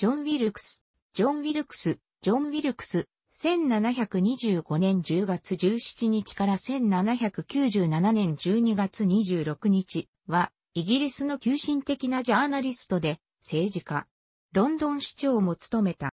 ジョン・ウィルクス、ジョン・ウィルクス、ジョン・ウィルクス、1725年10月17日から1797年12月26日は、イギリスの急進的なジャーナリストで、政治家、ロンドン市長も務めた。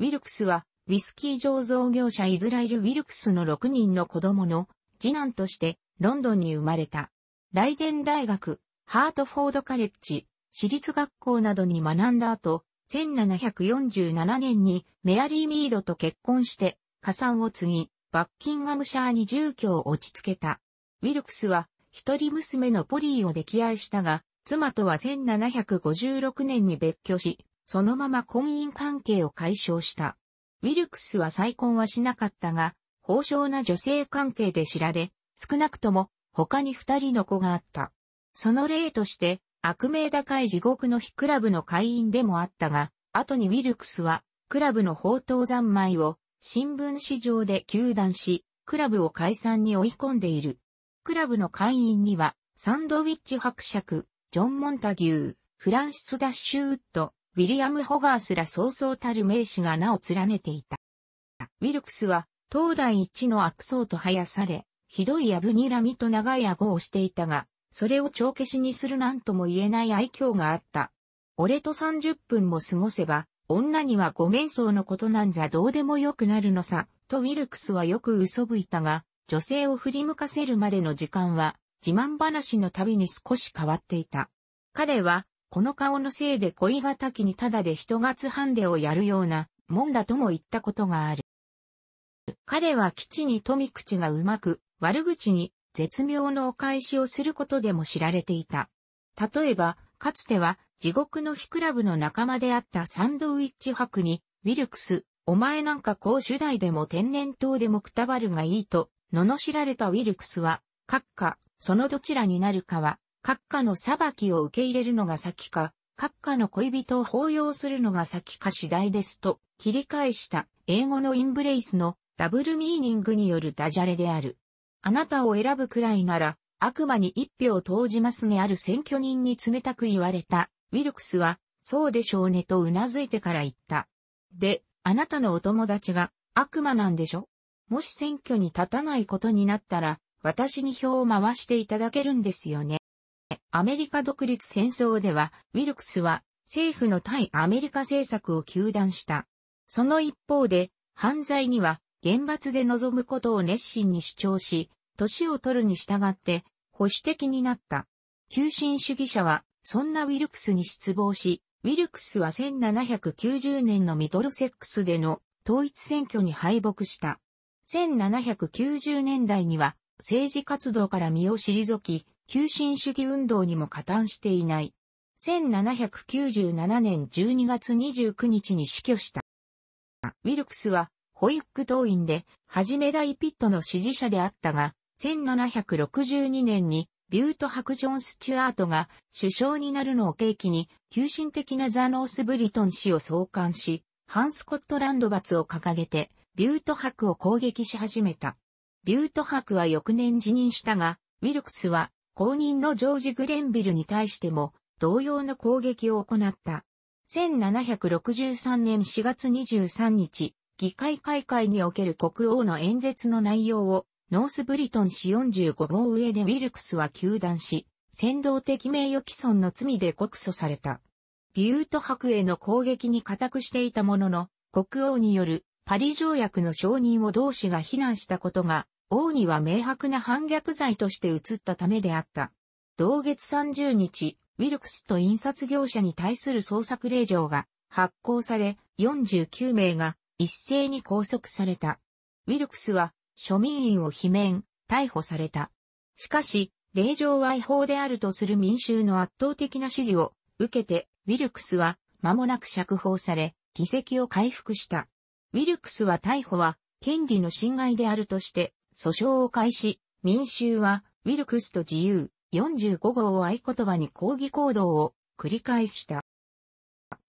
ウィルクスは、ウィスキー醸造業者イズライル・ウィルクスの6人の子供の次男としてロンドンに生まれた。ライデン大学、ハートフォードカレッジ、私立学校などに学んだ後、1747年にメアリー・ミードと結婚して、加算を継ぎ、バッキンガムシャーに住居を落ち着けた。ウィルクスは、一人娘のポリーを溺愛したが、妻とは1756年に別居し、そのまま婚姻関係を解消した。ウィルクスは再婚はしなかったが、高尚な女性関係で知られ、少なくとも他に二人の子があった。その例として、悪名高い地獄の日クラブの会員でもあったが、後にウィルクスは、クラブの宝刀三昧を、新聞市場で休断し、クラブを解散に追い込んでいる。クラブの会員には、サンドウィッチ伯爵、ジョン・モンタギュー、フランシス・ダッシュウッド、ウィリアム・ホガーすら早々たる名士が名を連ねていた。ウィルクスは、東大一の悪僧と生やされ、ひどいやぶにらみと長い顎をしていたが、それを帳消しにするなんとも言えない愛嬌があった。俺と30分も過ごせば、女にはごめんそうのことなんざどうでもよくなるのさ、とウィルクスはよく嘘吹いたが、女性を振り向かせるまでの時間は、自慢話の度に少し変わっていた。彼は、この顔のせいで恋敵にただで一月ンデをやるような、もんだとも言ったことがある。彼は基地に富口がうまく、悪口に、絶妙のお返しをすることでも知られていた。例えば、かつては地獄の火クラブの仲間であったサンドウィッチ博に、ウィルクス、お前なんか公主代でも天然痘でもくたばるがいいと、罵られたウィルクスは、閣下、そのどちらになるかは、閣下の裁きを受け入れるのが先か、閣下の恋人を抱擁するのが先か次第ですと、切り返した英語のインブレイスのダブルミーニングによるダジャレである。あなたを選ぶくらいなら、悪魔に一票投じますねある選挙人に冷たく言われた、ウィルクスは、そうでしょうねと頷いてから言った。で、あなたのお友達が悪魔なんでしょもし選挙に立たないことになったら、私に票を回していただけるんですよね。アメリカ独立戦争では、ウィルクスは政府の対アメリカ政策を求断した。その一方で、犯罪には厳罰で臨むことを熱心に主張し、年を取るに従って保守的になった。急進主義者は、そんなウィルクスに失望し、ウィルクスは1790年のミドルセックスでの統一選挙に敗北した。1790年代には政治活動から身を退き、急進主義運動にも加担していない。1797年12月29日に死去した。ウィルクスは保イック党員で、はじめ大ピットの支持者であったが、1762年にビュートク・ジョン・スチュアートが首相になるのを契機に、急進的なザ・ノース・ブリトン氏を創刊し、ハン・スコットランド罰を掲げて、ビュートクを攻撃し始めた。ビュートクは翌年辞任したが、ウィルクスは後任のジョージ・グレンビルに対しても同様の攻撃を行った。1763年4月23日、議会開会における国王の演説の内容を、ノースブリトン市45号上でウィルクスは求断し、先導的名誉毀損の罪で告訴された。ビュート博への攻撃に固くしていたものの、国王によるパリ条約の承認を同氏が非難したことが、王には明白な反逆罪として移ったためであった。同月30日、ウィルクスと印刷業者に対する捜索令状が発行され、49名が一斉に拘束された。ウィルクスは庶民員を罷免、逮捕された。しかし、令状は違法であるとする民衆の圧倒的な支持を受けて、ウィルクスは間もなく釈放され、議席を回復した。ウィルクスは逮捕は権利の侵害であるとして訴訟を開始、民衆はウィルクスと自由45号を合言葉に抗議行動を繰り返した。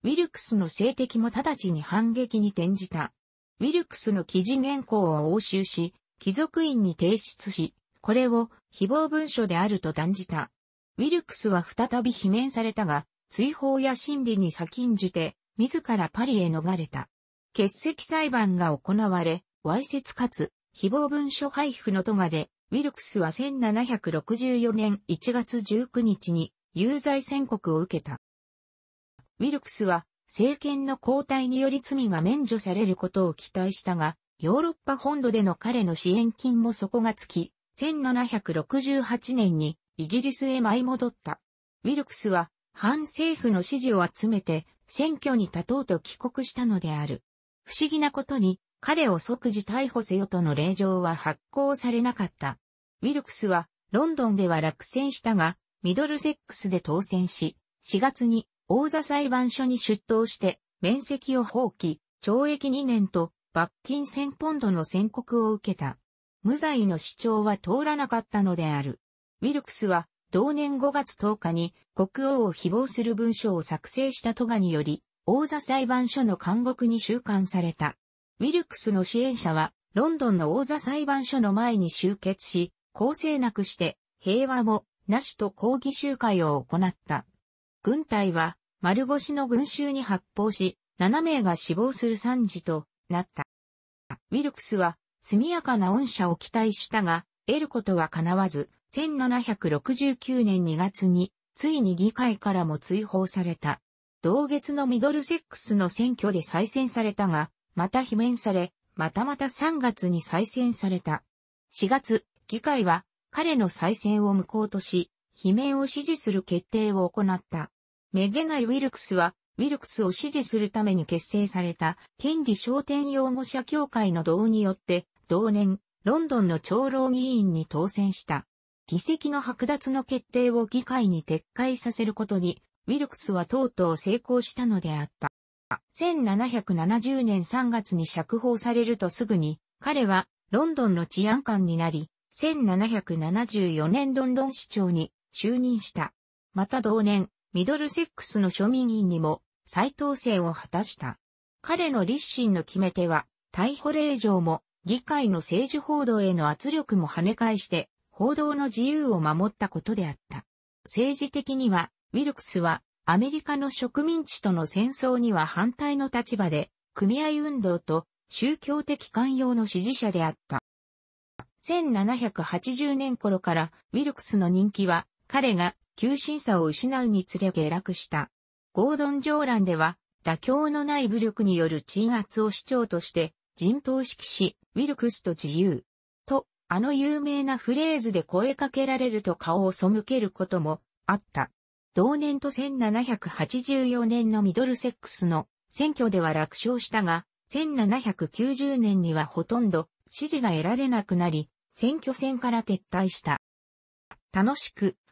ウィルクスの性的も直ちに反撃に転じた。ウィルクスの記事原稿を押収し、貴族院に提出し、これを誹謗文書であると断じた。ウィルクスは再び罷免されたが、追放や審理に先んじて、自らパリへ逃れた。欠席裁判が行われ、わいせつかつ、誹謗文書配布の咎で、ウィルクスは1764年1月19日に有罪宣告を受けた。ウィルクスは政権の交代により罪が免除されることを期待したが、ヨーロッパ本土での彼の支援金も底がつき、1768年にイギリスへ舞い戻った。ウィルクスは反政府の支持を集めて選挙に立とうと帰国したのである。不思議なことに彼を即時逮捕せよとの令状は発行されなかった。ウィルクスはロンドンでは落選したが、ミドルセックスで当選し、4月に王座裁判所に出頭して、面積を放棄、懲役2年と罰金1000ポンドの宣告を受けた。無罪の主張は通らなかったのである。ウィルクスは同年5月10日に国王を誹謗する文書を作成したトガにより、王座裁判所の監獄に収監された。ウィルクスの支援者は、ロンドンの王座裁判所の前に集結し、公正なくして、平和も、なしと抗議集会を行った。軍隊は丸腰の群衆に発砲し、7名が死亡する惨事となった。ウィルクスは速やかな恩赦を期待したが、得ることは叶わず、1769年2月に、ついに議会からも追放された。同月のミドルセックスの選挙で再選されたが、また罷免され、またまた3月に再選された。4月、議会は彼の再選を無効とし、罷免を支持する決定を行った。めげないウィルクスは、ウィルクスを支持するために結成された、権利商店擁護者協会の導によって、同年、ロンドンの長老議員に当選した。議席の剥奪の決定を議会に撤回させることに、ウィルクスはとうとう成功したのであった。1770年3月に釈放されるとすぐに、彼はロンドンの治安官になり、1774年ロンドン市長に就任した。また同年、ミドルセックスの庶民院にも再当選を果たした。彼の立身の決め手は、逮捕令状も、議会の政治報道への圧力も跳ね返して、報道の自由を守ったことであった。政治的には、ウィルクスは、アメリカの植民地との戦争には反対の立場で、組合運動と宗教的寛容の支持者であった。1780年頃からウィルクスの人気は彼が急進さを失うにつれ下落した。ゴードン上ンでは、妥協のない武力による鎮圧を主張として、人頭指揮し、ウィルクスと自由。と、あの有名なフレーズで声かけられると顔を背けることもあった。同年と1784年のミドルセックスの選挙では楽勝したが、1790年にはほとんど支持が得られなくなり、選挙戦から撤退した。楽しく、